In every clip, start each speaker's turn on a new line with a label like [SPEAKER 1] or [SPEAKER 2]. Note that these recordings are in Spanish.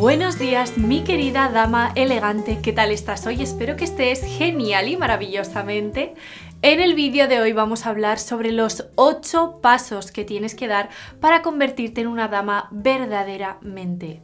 [SPEAKER 1] Buenos días, mi querida dama elegante, ¿qué tal estás hoy? Espero que estés genial y maravillosamente. En el vídeo de hoy vamos a hablar sobre los 8 pasos que tienes que dar para convertirte en una dama verdaderamente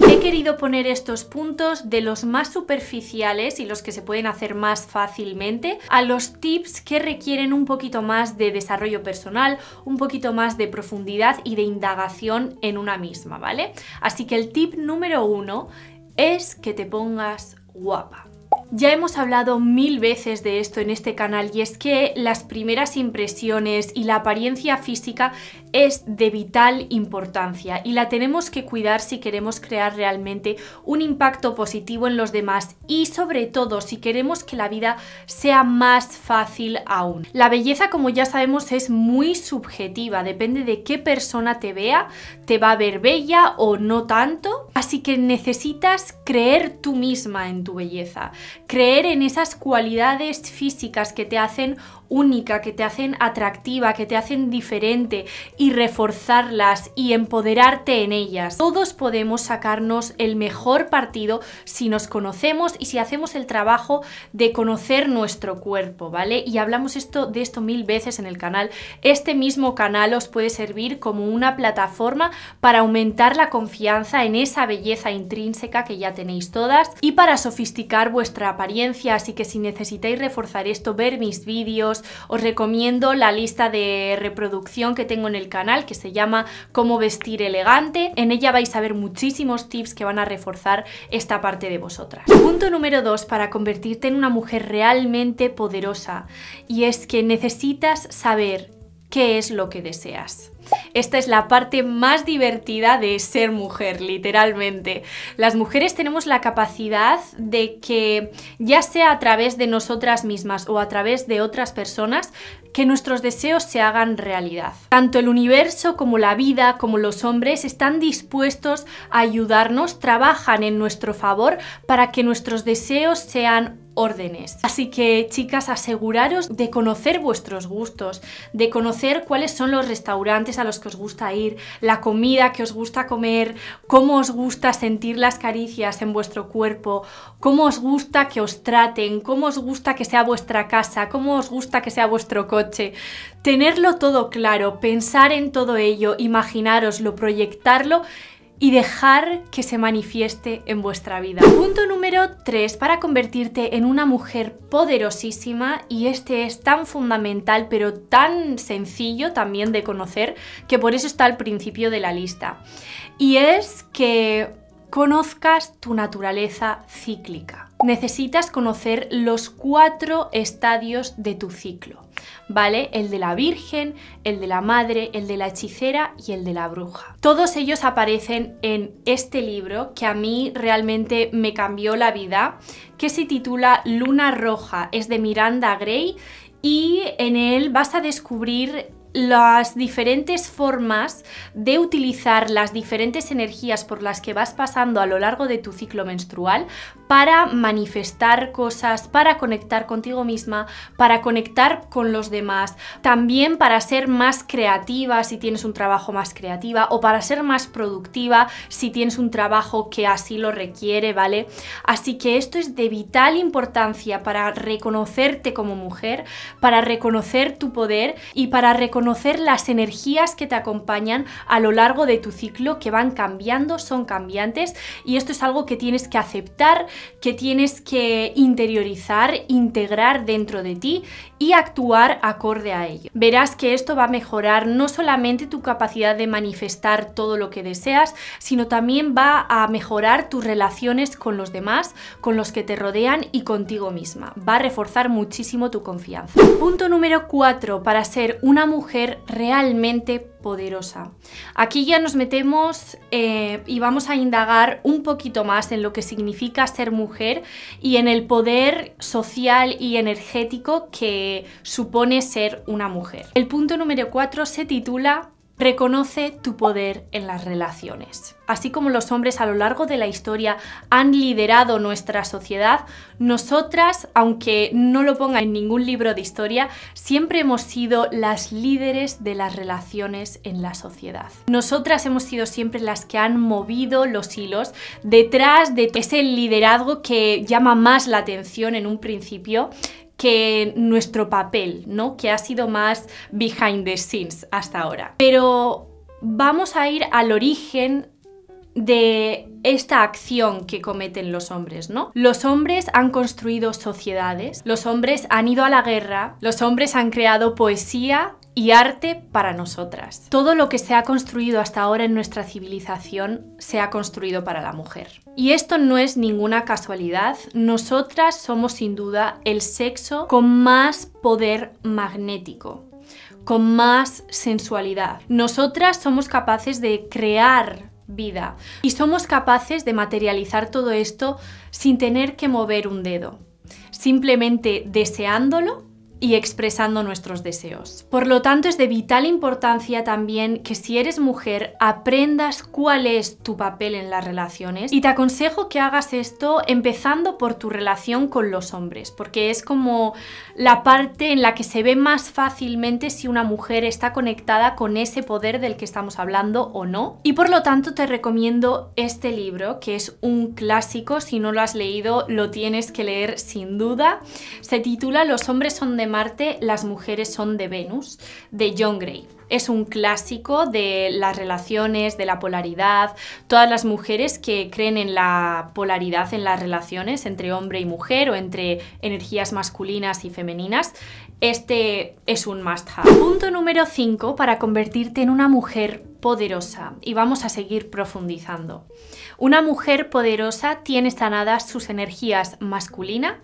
[SPEAKER 1] He querido poner estos puntos de los más superficiales y los que se pueden hacer más fácilmente a los tips que requieren un poquito más de desarrollo personal, un poquito más de profundidad y de indagación en una misma, ¿vale? Así que el tip número uno es que te pongas guapa. Ya hemos hablado mil veces de esto en este canal y es que las primeras impresiones y la apariencia física es de vital importancia y la tenemos que cuidar si queremos crear realmente un impacto positivo en los demás y sobre todo si queremos que la vida sea más fácil aún. La belleza como ya sabemos es muy subjetiva, depende de qué persona te vea, te va a ver bella o no tanto, así que necesitas creer tú misma en tu belleza creer en esas cualidades físicas que te hacen única, que te hacen atractiva, que te hacen diferente y reforzarlas y empoderarte en ellas. Todos podemos sacarnos el mejor partido si nos conocemos y si hacemos el trabajo de conocer nuestro cuerpo, ¿vale? Y hablamos esto, de esto mil veces en el canal. Este mismo canal os puede servir como una plataforma para aumentar la confianza en esa belleza intrínseca que ya tenéis todas y para sofisticar vuestra apariencia, así que si necesitáis reforzar esto, ver mis vídeos, os, recomiendo la lista de reproducción que tengo en el canal que se llama Cómo vestir elegante. En ella vais a ver muchísimos tips que van a reforzar esta parte de vosotras. Punto número 2 para convertirte en una mujer realmente poderosa y es que necesitas saber qué es lo que deseas. Esta es la parte más divertida de ser mujer, literalmente. Las mujeres tenemos la capacidad de que, ya sea a través de nosotras mismas o a través de otras personas, que nuestros deseos se hagan realidad. Tanto el universo como la vida, como los hombres, están dispuestos a ayudarnos, trabajan en nuestro favor para que nuestros deseos sean órdenes. Así que chicas, aseguraros de conocer vuestros gustos, de conocer cuáles son los restaurantes a los que os gusta ir, la comida que os gusta comer, cómo os gusta sentir las caricias en vuestro cuerpo, cómo os gusta que os traten, cómo os gusta que sea vuestra casa, cómo os gusta que sea vuestro coche. Tenerlo todo claro, pensar en todo ello, imaginaroslo, proyectarlo y dejar que se manifieste en vuestra vida. Punto número 3 para convertirte en una mujer poderosísima y este es tan fundamental pero tan sencillo también de conocer que por eso está al principio de la lista. Y es que conozcas tu naturaleza cíclica. Necesitas conocer los cuatro estadios de tu ciclo. ¿vale? El de la Virgen, el de la Madre, el de la Hechicera y el de la Bruja. Todos ellos aparecen en este libro que a mí realmente me cambió la vida, que se titula Luna Roja, es de Miranda Gray y en él vas a descubrir las diferentes formas de utilizar las diferentes energías por las que vas pasando a lo largo de tu ciclo menstrual para manifestar cosas, para conectar contigo misma, para conectar con los demás, también para ser más creativa si tienes un trabajo más creativa o para ser más productiva si tienes un trabajo que así lo requiere, ¿vale? Así que esto es de vital importancia para reconocerte como mujer, para reconocer tu poder y para reconocer conocer las energías que te acompañan a lo largo de tu ciclo, que van cambiando, son cambiantes, y esto es algo que tienes que aceptar, que tienes que interiorizar, integrar dentro de ti y actuar acorde a ello. Verás que esto va a mejorar no solamente tu capacidad de manifestar todo lo que deseas, sino también va a mejorar tus relaciones con los demás, con los que te rodean y contigo misma. Va a reforzar muchísimo tu confianza. Punto número 4 para ser una mujer realmente poderosa. Aquí ya nos metemos eh, y vamos a indagar un poquito más en lo que significa ser mujer y en el poder social y energético que supone ser una mujer. El punto número 4 se titula Reconoce tu poder en las relaciones. Así como los hombres a lo largo de la historia han liderado nuestra sociedad, nosotras, aunque no lo ponga en ningún libro de historia, siempre hemos sido las líderes de las relaciones en la sociedad. Nosotras hemos sido siempre las que han movido los hilos detrás de ese liderazgo que llama más la atención en un principio que nuestro papel, ¿no? Que ha sido más behind the scenes hasta ahora. Pero vamos a ir al origen de esta acción que cometen los hombres, ¿no? Los hombres han construido sociedades, los hombres han ido a la guerra, los hombres han creado poesía, y arte para nosotras. Todo lo que se ha construido hasta ahora en nuestra civilización se ha construido para la mujer. Y esto no es ninguna casualidad, nosotras somos sin duda el sexo con más poder magnético con más sensualidad. Nosotras somos capaces de crear vida y somos capaces de materializar todo esto sin tener que mover un dedo, simplemente deseándolo y expresando nuestros deseos. Por lo tanto, es de vital importancia también que si eres mujer aprendas cuál es tu papel en las relaciones y te aconsejo que hagas esto empezando por tu relación con los hombres, porque es como la parte en la que se ve más fácilmente si una mujer está conectada con ese poder del que estamos hablando o no. Y por lo tanto te recomiendo este libro, que es un clásico, si no lo has leído lo tienes que leer sin duda. Se titula Los hombres son de Marte, Las mujeres son de Venus, de John Gray. Es un clásico de las relaciones, de la polaridad. Todas las mujeres que creen en la polaridad en las relaciones entre hombre y mujer o entre energías masculinas y femeninas, este es un must have. Punto número 5 para convertirte en una mujer poderosa y vamos a seguir profundizando. Una mujer poderosa tiene sanadas sus energías masculina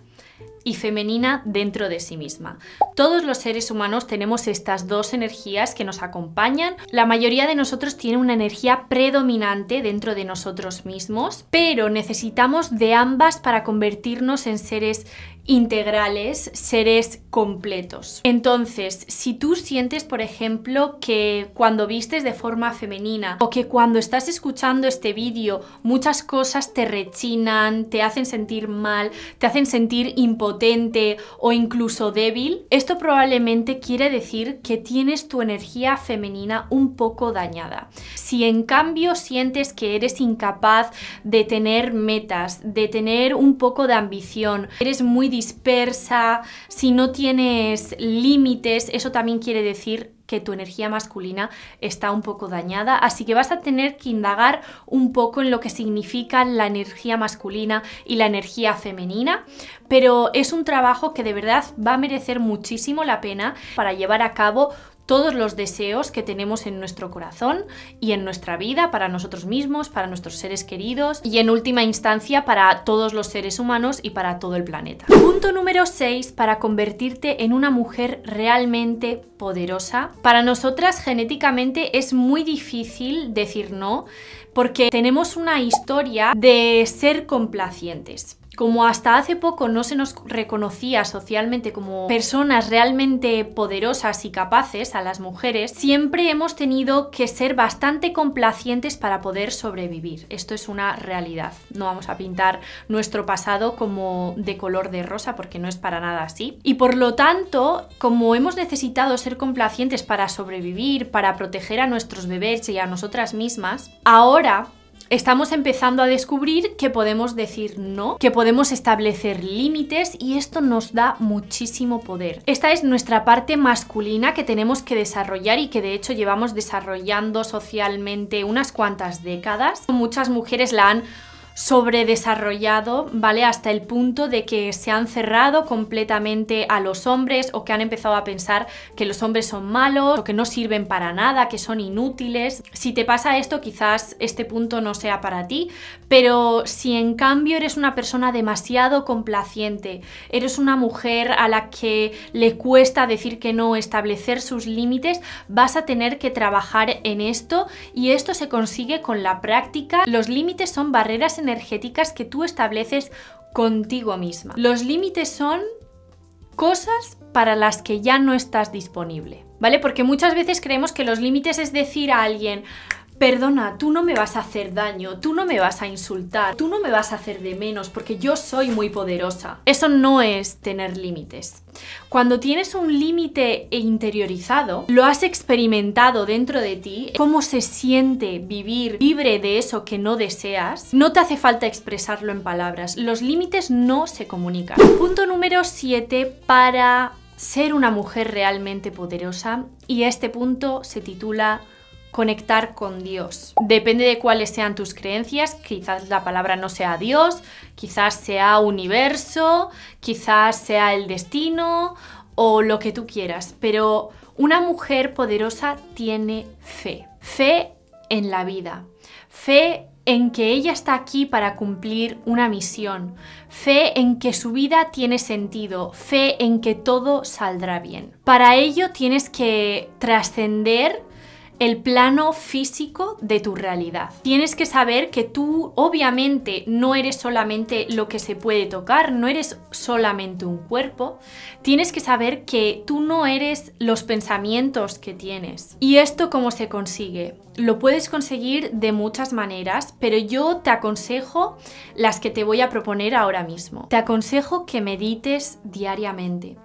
[SPEAKER 1] y femenina dentro de sí misma. Todos los seres humanos tenemos estas dos energías que nos acompañan. La mayoría de nosotros tiene una energía predominante dentro de nosotros mismos, pero necesitamos de ambas para convertirnos en seres integrales, seres completos. Entonces, si tú sientes, por ejemplo, que cuando vistes de forma femenina o que cuando estás escuchando este vídeo muchas cosas te rechinan, te hacen sentir mal, te hacen sentir impotente o incluso débil, esto probablemente quiere decir que tienes tu energía femenina un poco dañada. Si en cambio sientes que eres incapaz de tener metas, de tener un poco de ambición, eres muy dispersa, si no tienes límites, eso también quiere decir que tu energía masculina está un poco dañada, así que vas a tener que indagar un poco en lo que significa la energía masculina y la energía femenina, pero es un trabajo que de verdad va a merecer muchísimo la pena para llevar a cabo todos los deseos que tenemos en nuestro corazón y en nuestra vida, para nosotros mismos, para nuestros seres queridos y en última instancia para todos los seres humanos y para todo el planeta. Punto número 6 para convertirte en una mujer realmente poderosa. Para nosotras genéticamente es muy difícil decir no porque tenemos una historia de ser complacientes como hasta hace poco no se nos reconocía socialmente como personas realmente poderosas y capaces a las mujeres, siempre hemos tenido que ser bastante complacientes para poder sobrevivir. Esto es una realidad. No vamos a pintar nuestro pasado como de color de rosa porque no es para nada así. Y por lo tanto, como hemos necesitado ser complacientes para sobrevivir, para proteger a nuestros bebés y a nosotras mismas, ahora estamos empezando a descubrir que podemos decir no, que podemos establecer límites y esto nos da muchísimo poder. Esta es nuestra parte masculina que tenemos que desarrollar y que de hecho llevamos desarrollando socialmente unas cuantas décadas. Muchas mujeres la han sobredesarrollado, ¿vale? Hasta el punto de que se han cerrado completamente a los hombres o que han empezado a pensar que los hombres son malos o que no sirven para nada, que son inútiles. Si te pasa esto, quizás este punto no sea para ti, pero si en cambio eres una persona demasiado complaciente, eres una mujer a la que le cuesta decir que no, establecer sus límites, vas a tener que trabajar en esto y esto se consigue con la práctica. Los límites son barreras en energéticas que tú estableces contigo misma. Los límites son cosas para las que ya no estás disponible, ¿vale? Porque muchas veces creemos que los límites es decir a alguien, perdona, tú no me vas a hacer daño, tú no me vas a insultar, tú no me vas a hacer de menos porque yo soy muy poderosa. Eso no es tener límites. Cuando tienes un límite interiorizado, lo has experimentado dentro de ti, cómo se siente vivir libre de eso que no deseas, no te hace falta expresarlo en palabras. Los límites no se comunican. Punto número 7 para ser una mujer realmente poderosa y este punto se titula conectar con Dios. Depende de cuáles sean tus creencias, quizás la palabra no sea Dios, quizás sea universo, quizás sea el destino o lo que tú quieras, pero una mujer poderosa tiene fe, fe en la vida, fe en que ella está aquí para cumplir una misión, fe en que su vida tiene sentido, fe en que todo saldrá bien. Para ello tienes que trascender el plano físico de tu realidad. Tienes que saber que tú obviamente no eres solamente lo que se puede tocar, no eres solamente un cuerpo, tienes que saber que tú no eres los pensamientos que tienes. ¿Y esto cómo se consigue? Lo puedes conseguir de muchas maneras, pero yo te aconsejo las que te voy a proponer ahora mismo. Te aconsejo que medites diariamente.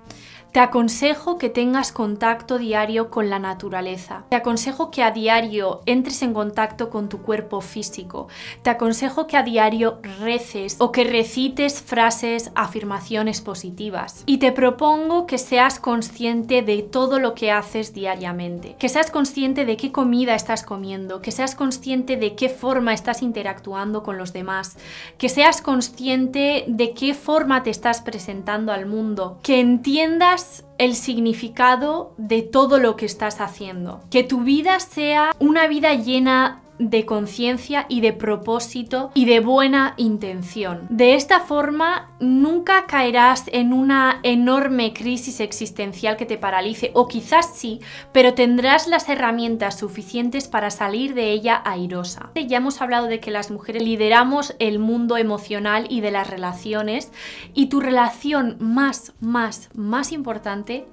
[SPEAKER 1] Te aconsejo que tengas contacto diario con la naturaleza. Te aconsejo que a diario entres en contacto con tu cuerpo físico. Te aconsejo que a diario reces o que recites frases, afirmaciones positivas. Y te propongo que seas consciente de todo lo que haces diariamente. Que seas consciente de qué comida estás comiendo, que seas consciente de qué forma estás interactuando con los demás, que seas consciente de qué forma te estás presentando al mundo, que entiendas el significado de todo lo que estás haciendo. Que tu vida sea una vida llena de conciencia y de propósito y de buena intención. De esta forma, nunca caerás en una enorme crisis existencial que te paralice, o quizás sí, pero tendrás las herramientas suficientes para salir de ella airosa. Ya hemos hablado de que las mujeres lideramos el mundo emocional y de las relaciones, y tu relación más, más, más importante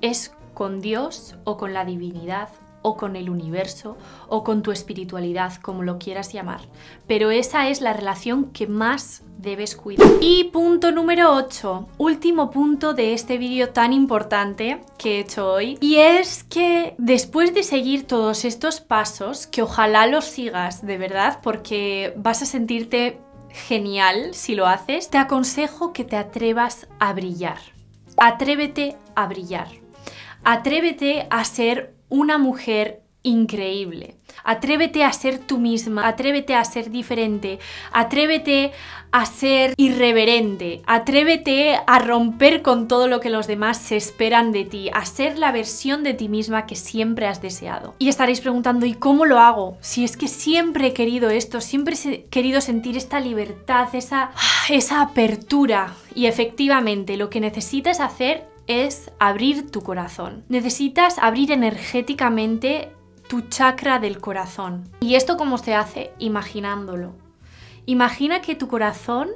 [SPEAKER 1] es con Dios o con la divinidad o con el universo o con tu espiritualidad, como lo quieras llamar. Pero esa es la relación que más debes cuidar. Y punto número 8, último punto de este vídeo tan importante que he hecho hoy, y es que después de seguir todos estos pasos, que ojalá los sigas de verdad, porque vas a sentirte genial si lo haces, te aconsejo que te atrevas a brillar. Atrévete a brillar. Atrévete a ser una mujer increíble. Atrévete a ser tú misma, atrévete a ser diferente, atrévete a ser irreverente, atrévete a romper con todo lo que los demás se esperan de ti, a ser la versión de ti misma que siempre has deseado. Y estaréis preguntando, ¿y cómo lo hago? Si es que siempre he querido esto, siempre he querido sentir esta libertad, esa, esa apertura. Y efectivamente, lo que necesitas hacer es abrir tu corazón. Necesitas abrir energéticamente tu chakra del corazón. ¿Y esto cómo se hace? Imaginándolo. Imagina que tu corazón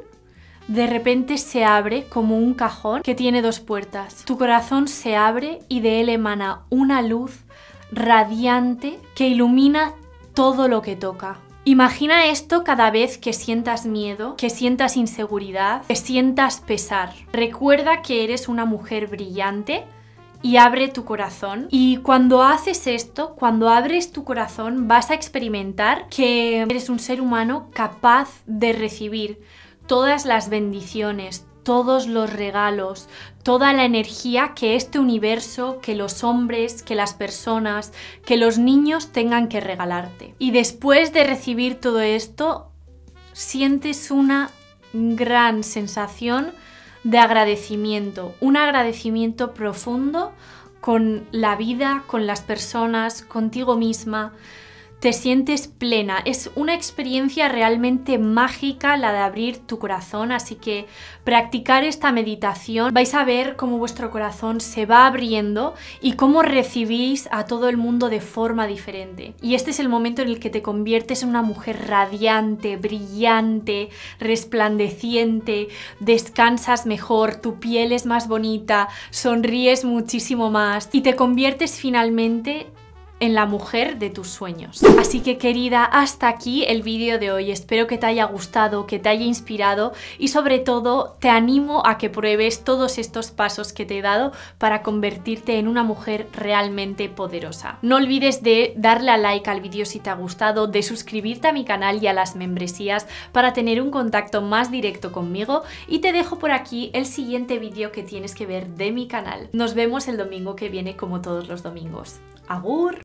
[SPEAKER 1] de repente se abre como un cajón que tiene dos puertas. Tu corazón se abre y de él emana una luz radiante que ilumina todo lo que toca. Imagina esto cada vez que sientas miedo, que sientas inseguridad, que sientas pesar. Recuerda que eres una mujer brillante y abre tu corazón. Y cuando haces esto, cuando abres tu corazón, vas a experimentar que eres un ser humano capaz de recibir todas las bendiciones, todos los regalos, toda la energía que este universo, que los hombres, que las personas, que los niños tengan que regalarte. Y después de recibir todo esto, sientes una gran sensación de agradecimiento, un agradecimiento profundo con la vida, con las personas, contigo misma, te sientes plena. Es una experiencia realmente mágica la de abrir tu corazón, así que practicar esta meditación vais a ver cómo vuestro corazón se va abriendo y cómo recibís a todo el mundo de forma diferente. Y este es el momento en el que te conviertes en una mujer radiante, brillante, resplandeciente, descansas mejor, tu piel es más bonita, sonríes muchísimo más y te conviertes finalmente en la mujer de tus sueños. Así que querida, hasta aquí el vídeo de hoy. Espero que te haya gustado, que te haya inspirado y sobre todo te animo a que pruebes todos estos pasos que te he dado para convertirte en una mujer realmente poderosa. No olvides de darle a like al vídeo si te ha gustado, de suscribirte a mi canal y a las membresías para tener un contacto más directo conmigo y te dejo por aquí el siguiente vídeo que tienes que ver de mi canal. Nos vemos el domingo que viene como todos los domingos. ¡Agur!